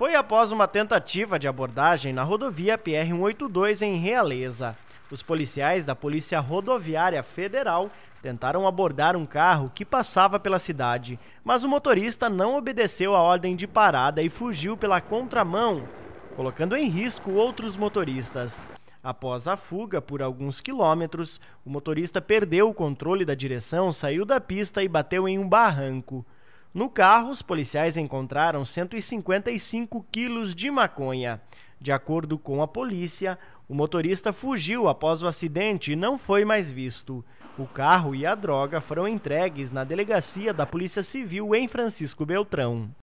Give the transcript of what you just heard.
foi após uma tentativa de abordagem na rodovia PR-182 em Realeza. Os policiais da Polícia Rodoviária Federal tentaram abordar um carro que passava pela cidade, mas o motorista não obedeceu a ordem de parada e fugiu pela contramão, colocando em risco outros motoristas. Após a fuga por alguns quilômetros, o motorista perdeu o controle da direção, saiu da pista e bateu em um barranco. No carro, os policiais encontraram 155 quilos de maconha. De acordo com a polícia, o motorista fugiu após o acidente e não foi mais visto. O carro e a droga foram entregues na delegacia da Polícia Civil em Francisco Beltrão.